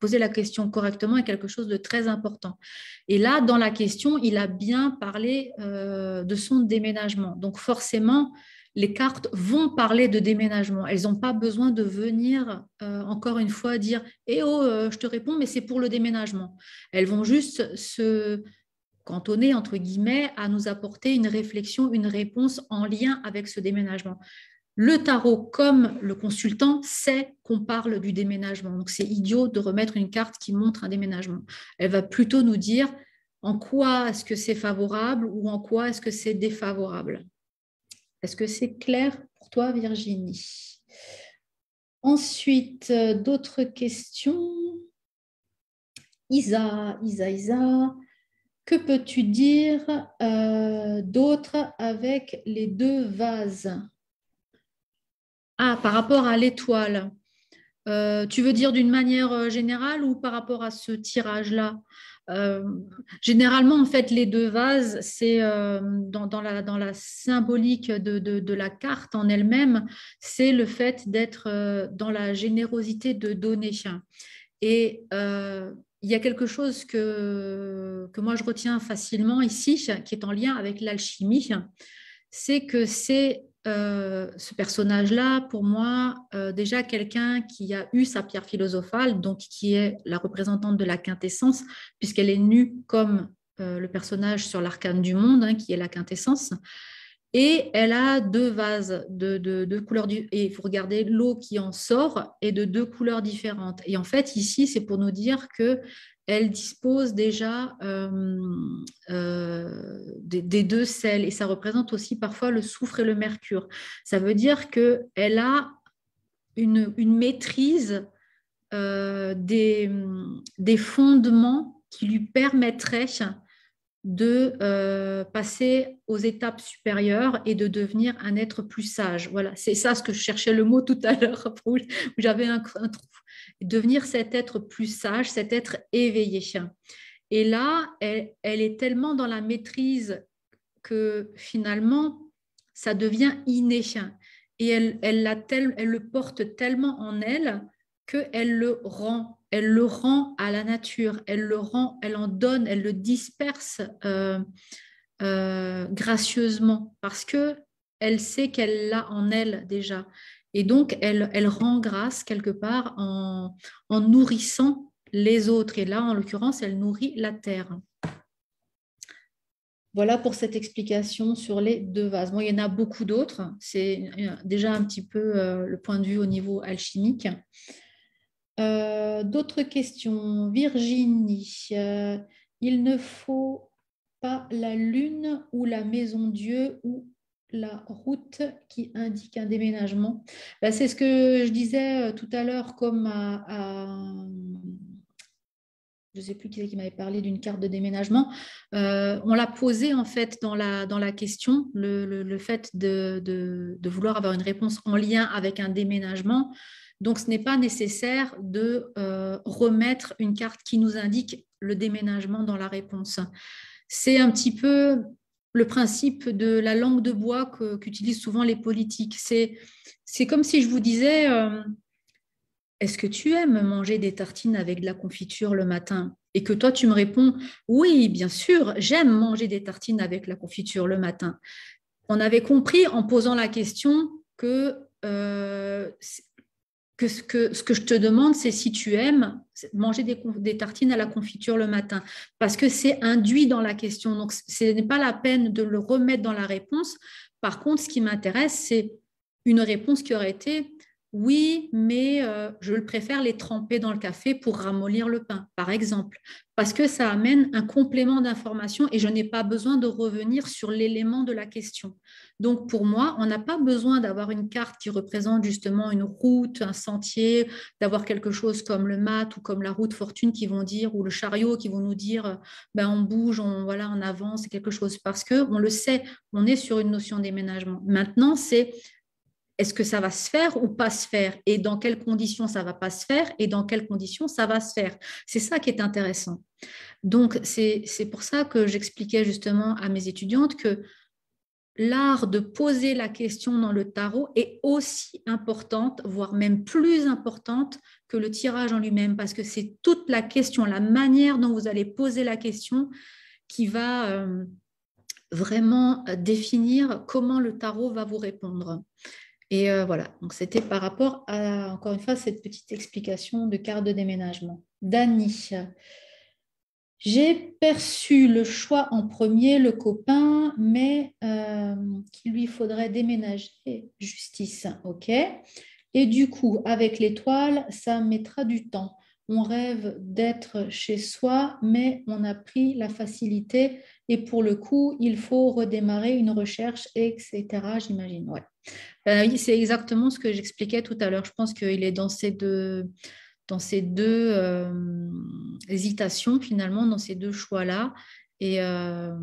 poser la question correctement est quelque chose de très important. Et là, dans la question, il a bien parlé de son déménagement. Donc forcément, les cartes vont parler de déménagement. Elles n'ont pas besoin de venir encore une fois dire Eh oh, je te réponds, mais c'est pour le déménagement. Elles vont juste se, cantonné, entre guillemets, à nous apporter une réflexion, une réponse en lien avec ce déménagement. Le tarot, comme le consultant, sait qu'on parle du déménagement. Donc, c'est idiot de remettre une carte qui montre un déménagement. Elle va plutôt nous dire en quoi est-ce que c'est favorable ou en quoi est-ce que c'est défavorable. Est-ce que c'est clair pour toi, Virginie Ensuite, euh, d'autres questions Isa, Isa, Isa. Que peux-tu dire euh, d'autre avec les deux vases Ah, par rapport à l'étoile. Euh, tu veux dire d'une manière euh, générale ou par rapport à ce tirage-là généralement, en fait, les deux vases, c'est dans, la, symbolique de, la carte en elle-même, c'est le fait d'être dans la générosité de donner. Et il y a quelque chose que, moi je retiens facilement ici, qui est en lien avec l'alchimie, c'est que c'est euh, ce personnage-là, pour moi, euh, déjà quelqu'un qui a eu sa pierre philosophale, donc qui est la représentante de la quintessence, puisqu'elle est nue comme euh, le personnage sur l'arcane du monde, hein, qui est la quintessence. Et elle a deux vases de, de, couleurs, du, et il faut regarder l'eau qui en sort est de deux couleurs différentes. Et en fait, ici, c'est pour nous dire que elle dispose déjà euh, euh, des, deux sels, et ça représente aussi parfois le soufre et le mercure. Ça veut dire qu'elle a une, une maîtrise euh, des, des fondements qui lui permettraient de euh, passer aux étapes supérieures et de devenir un être plus sage. Voilà, c'est ça ce que je cherchais le mot tout à l'heure, où j'avais un, trou. Devenir cet être plus sage, cet être éveillé. Et là, elle, est tellement dans la maîtrise que finalement, ça devient inné. Et elle, la elle le porte tellement en elle qu'elle le rend elle le rend à la nature, elle le rend, elle en donne, elle le disperse euh, euh, gracieusement parce que elle sait qu'elle l'a en elle déjà. Et donc, elle, rend grâce quelque part en, nourrissant les autres. Et là, en l'occurrence, elle nourrit la terre. Voilà pour cette explication sur les deux vases. il y en a beaucoup d'autres. C'est euh, déjà un petit peu le point de vue au niveau alchimique. Euh, d'autres questions. Virginie, euh, il ne faut pas la lune ou la maison Dieu ou la route qui indique un déménagement. Bah, c'est ce que je disais euh, tout à l'heure comme à, je ne sais plus qui m'avait parlé d'une carte de déménagement, on l'a posé en fait dans la, question, le, fait de, vouloir avoir une réponse en lien avec un déménagement. Donc, ce n'est pas nécessaire de euh, remettre une carte qui nous indique le déménagement dans la réponse. C'est un petit peu le principe de la langue de bois qu'utilisent souvent les politiques. C'est comme si je vous disais, euh, est-ce que tu aimes manger des tartines avec de la confiture le matin Et que toi, tu me réponds, oui, bien sûr, j'aime manger des tartines avec la confiture le matin. On avait compris en posant la question que euh, ce, que je te demande, c'est si tu aimes manger des, tartines à la confiture le matin, parce que c'est induit dans la question. Donc, ce n'est pas la peine de le remettre dans la réponse. Par contre, ce qui m'intéresse, c'est une réponse qui aurait été oui, mais euh, je le préfère les tremper dans le café pour ramollir le pain, par exemple, parce que ça amène un complément d'information et je n'ai pas besoin de revenir sur l'élément de la question. Donc pour moi, on n'a pas besoin d'avoir une carte qui représente justement une route, un sentier, d'avoir quelque chose comme le mat ou comme la route fortune qui vont dire, ou le chariot qui vont nous dire, euh, ben on bouge, on, voilà, on avance, quelque chose. Parce que on le sait, on est sur une notion d'éménagement. Maintenant, c'est est-ce que ça va se faire ou pas se faire Et dans quelles conditions ça va pas se faire Et dans quelles conditions ça va se faire C'est ça qui est intéressant. Donc, c'est pour ça que j'expliquais justement à mes étudiantes que l'art de poser la question dans le tarot est aussi importante, voire même plus importante que le tirage en lui-même, parce que c'est toute la question, la manière dont vous allez poser la question qui va euh, vraiment euh, définir comment le tarot va vous répondre. Et euh, voilà, donc c'était par rapport à, encore une fois, cette petite explication de carte de déménagement. Dani, j'ai perçu le choix en premier, le copain, mais euh, qu'il lui faudrait déménager, justice, ok Et du coup, avec l'étoile, ça mettra du temps. On rêve d'être chez soi, mais on a pris la facilité et pour le coup, il faut redémarrer une recherche, etc. J'imagine, euh, c'est exactement ce que j'expliquais tout à l'heure. Je pense qu'il est dans ces deux dans ces deux euh, hésitations, finalement, dans ces deux choix-là. Et euh,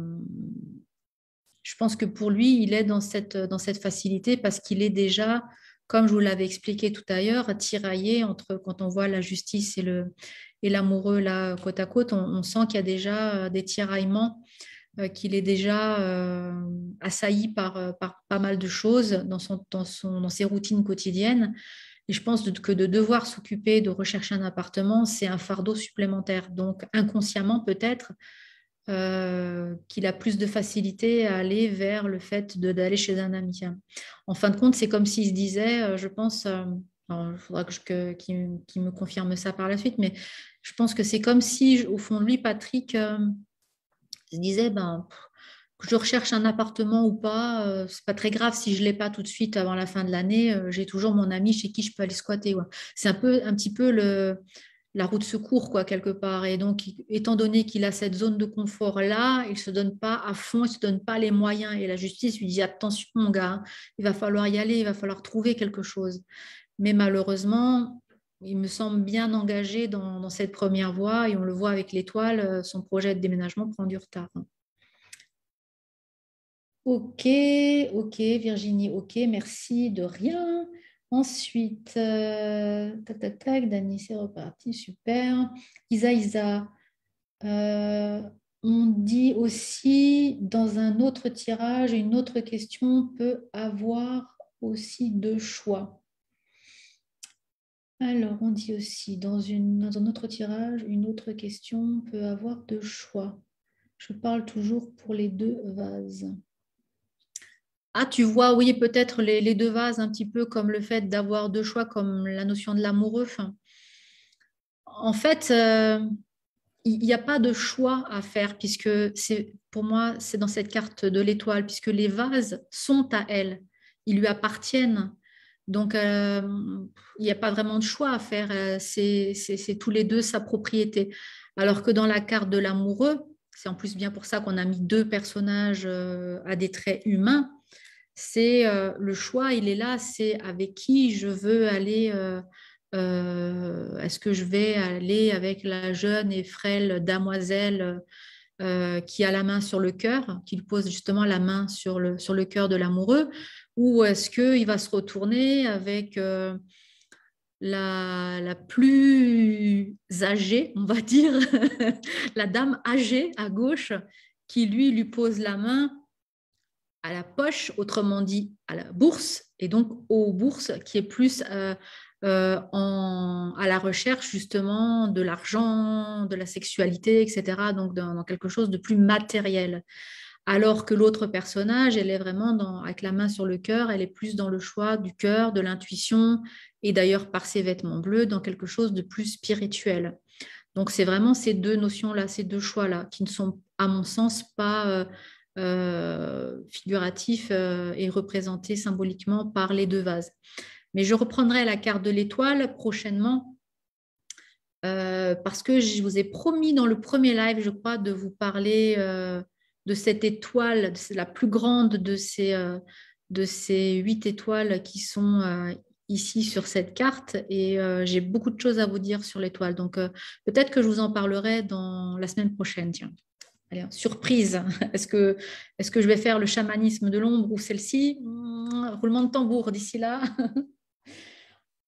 je pense que pour lui, il est dans cette, dans cette facilité parce qu'il est déjà, comme je vous l'avais expliqué tout à l'heure, tiraillé entre quand on voit la justice et le et l'amoureux là côte à côte, on, sent qu'il y a déjà euh, des tiraillements, qu'il est déjà assailli par, par pas mal de choses dans, son, dans ses routines quotidiennes. Et je pense que de devoir s'occuper de rechercher un appartement, c'est un fardeau supplémentaire. Donc inconsciemment peut-être euh, qu'il a plus de facilité à aller vers le fait d'aller chez un ami. En fin de compte, c'est comme s'il se disait, euh, je pense, euh, il faudra que, qu'il me confirme ça par la suite, mais je pense que c'est comme si, au fond de lui, Patrick se disait, ben je recherche un appartement ou pas, euh, ce n'est pas très grave si je ne l'ai pas tout de suite avant la fin de l'année. Euh, j'ai toujours mon ami chez qui je peux aller squatter. C'est un peu, un petit peu la route de secours quoi quelque part. Et donc, étant donné qu'il a cette zone de confort là, il ne se donne pas à fond, il se donne pas les moyens. Et la justice lui dit attention mon gars, hein, il va falloir y aller, il va falloir trouver quelque chose. Mais malheureusement, il me semble bien engagé dans, cette première voie et on le voit avec l'étoile, euh, son projet de déménagement prend du retard. Hein. Ok, ok, Virginie, ok, merci, de rien. Ensuite, euh, tac, tac, tac, Dani, c'est reparti, super. Isa, Isa, euh, on dit aussi dans un autre tirage, une autre question peut avoir aussi deux choix. Alors, on dit aussi dans, dans un autre tirage, une autre question peut avoir deux choix. Je parle toujours pour les deux vases ah, tu vois, oui, peut-être les, deux vases, un petit peu comme le fait d'avoir deux choix, comme la notion de l'amoureux. en fait, euh, il n'y a pas de choix à faire, puisque c'est pour moi, c'est dans cette carte de l'étoile, puisque les vases sont à elle, ils lui appartiennent. Donc, euh, il n'y a pas vraiment de choix à faire. Euh, c'est tous les deux sa propriété. Alors que dans la carte de l'amoureux, c'est en plus bien pour ça qu'on a mis deux personnages à des traits humains c'est euh, le choix, il est là, c'est avec qui je veux aller. Euh, euh, est-ce que je vais aller avec la jeune et frêle damoiselle qui a la main sur le cœur, qui pose justement la main sur le, cœur de l'amoureux, ou est-ce qu'il va se retourner avec la, la, plus âgée, on va dire, la dame âgée à gauche, qui lui lui pose la main à la poche, autrement dit à la bourse, et donc aux bourses qui est plus euh, euh, à la recherche justement de l'argent, de la sexualité, etc. Donc dans, quelque chose de plus matériel. Alors que l'autre personnage, elle est vraiment avec la main sur le cœur, elle est plus dans le choix du cœur, de l'intuition, et d'ailleurs par ses vêtements bleus, dans quelque chose de plus spirituel. Donc c'est vraiment ces deux notions-là, ces deux choix-là, qui ne sont à mon sens pas... Euh, euh, figuratif et euh, est représenté symboliquement par les deux vases. Mais je reprendrai la carte de l'étoile prochainement euh, parce que je vous ai promis dans le premier live, je crois, de vous parler de cette étoile, la plus grande de ces, de ces huit étoiles qui sont ici sur cette carte et j'ai beaucoup de choses à vous dire sur l'étoile. Donc peut-être que je vous en parlerai dans la semaine prochaine. Tiens. Hein, surprise, est-ce que, est que je vais faire le chamanisme de l'ombre ou celle-ci hmm, Roulement de tambour d'ici là.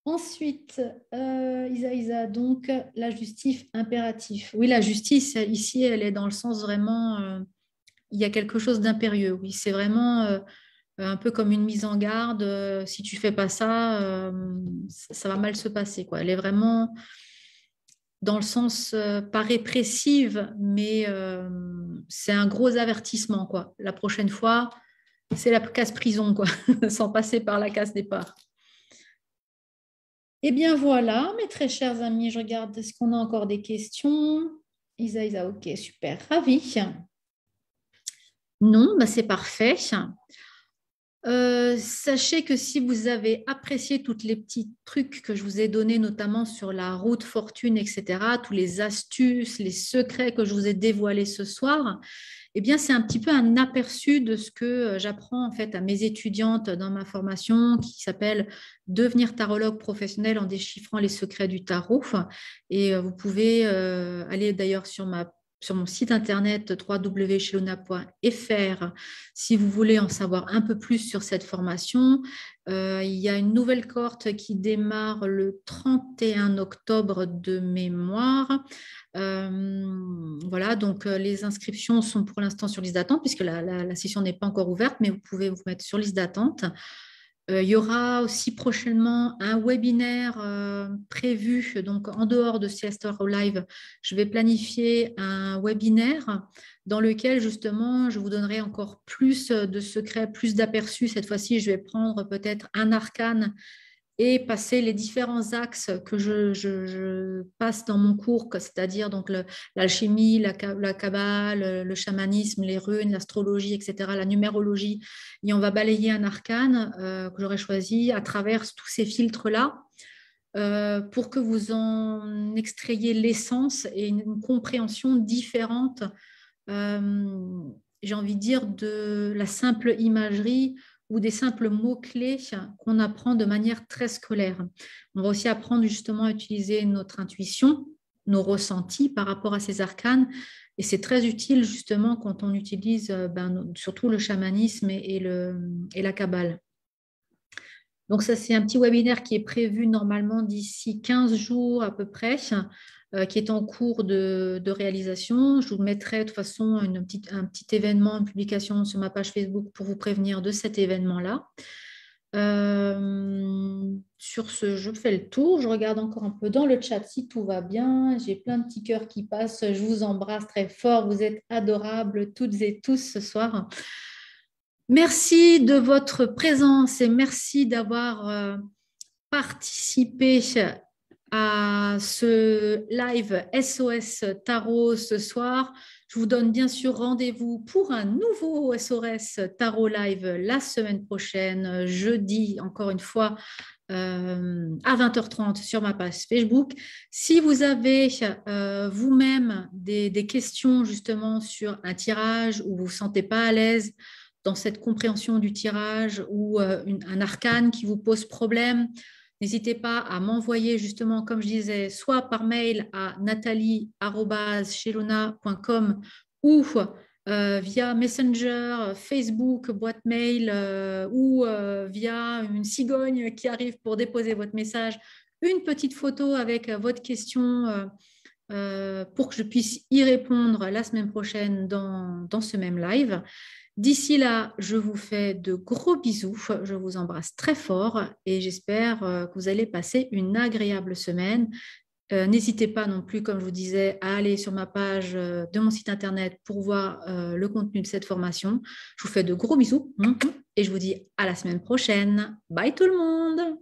Ensuite, euh, Isa, Isa, donc la justice impératif. Oui, la justice, ici, elle est dans le sens vraiment, euh, il y a quelque chose d'impérieux. Oui, c'est vraiment euh, un peu comme une mise en garde. Euh, si tu fais pas ça, ça va mal se passer. Quoi. Elle est vraiment dans le sens euh, pas répressive, mais euh, c'est un gros avertissement. Quoi. La prochaine fois, c'est la casse prison, quoi, sans passer par la casse départ. Eh bien voilà, mes très chers amis, je regarde, est-ce qu'on a encore des questions Isa, Isa, ok, super, ravi. Non, bah, c'est parfait. Euh, sachez que si vous avez apprécié toutes les petits trucs que je vous ai donnés, notamment sur la route fortune, etc., tous les astuces, les secrets que je vous ai dévoilés ce soir, eh bien, c'est un petit peu un aperçu de ce que euh, j'apprends en fait à mes étudiantes dans ma formation qui s'appelle Devenir tarologue professionnel en déchiffrant les secrets du tarot. Et euh, vous pouvez aller d'ailleurs sur ma sur mon site internet www.chelona.fr si vous voulez en savoir un peu plus sur cette formation. Euh, il y a une nouvelle cohorte qui démarre le 31 octobre de mémoire. Euh, voilà, donc euh, les inscriptions sont pour l'instant sur liste d'attente puisque la session n'est pas encore ouverte, mais vous pouvez vous mettre sur liste d'attente. Euh, il y aura aussi prochainement un webinaire euh, prévu, donc en dehors de Siesta Live, je vais planifier un webinaire dans lequel justement je vous donnerai encore plus de secrets, plus d'aperçus. Cette fois-ci, je vais prendre peut-être un arcane et passer les différents axes que je, passe dans mon cours, c'est-à-dire donc l'alchimie, la, cabale, euh, le, chamanisme, les runes, l'astrologie, etc., la numérologie. Et on va balayer un arcane euh, que j'aurais choisi à travers tous ces filtres-là euh, pour que vous en extrayez l'essence et une, compréhension différente, j'ai envie de dire, de la simple imagerie ou des simples mots-clés qu'on apprend de manière très scolaire. On va aussi apprendre justement à utiliser notre intuition, nos ressentis par rapport à ces arcanes. Et c'est très utile justement quand on utilise euh, ben, surtout le chamanisme et, le, et la cabale. Donc ça, c'est un petit webinaire qui est prévu normalement d'ici 15 jours à peu près. Euh, qui est en cours de, réalisation. Je vous mettrai de toute façon une petite, un petit événement, une publication sur ma page Facebook pour vous prévenir de cet événement-là. Euh, sur ce, je fais le tour. Je regarde encore un peu dans le chat si tout va bien. J'ai plein de petits cœurs qui passent. Je vous embrasse très fort. Vous êtes adorables toutes et tous ce soir. Merci de votre présence et merci d'avoir euh, participé à ce live SOS Tarot ce soir. Je vous donne bien sûr rendez-vous pour un nouveau SOS Tarot Live la semaine prochaine, jeudi, encore une fois, euh, à 20h30 sur ma page Facebook. Si vous avez euh, vous-même des, questions justement sur un tirage ou vous ne vous sentez pas à l'aise dans cette compréhension du tirage ou euh, un arcane qui vous pose problème, N'hésitez pas à m'envoyer justement, comme je disais, soit par mail à nathalie.chelona.com ou euh, via Messenger, Facebook, boîte mail euh, ou euh, via une cigogne qui arrive pour déposer votre message, une petite photo avec votre question pour que je puisse y répondre la semaine prochaine dans ce même live. D'ici là, je vous fais de gros bisous, je vous embrasse très fort et j'espère euh, que vous allez passer une agréable semaine. Euh, n'hésitez pas non plus, comme je vous disais, à aller sur ma page euh, de mon site internet pour voir le contenu de cette formation. Je vous fais de gros bisous hein, et je vous dis à la semaine prochaine. Bye tout le monde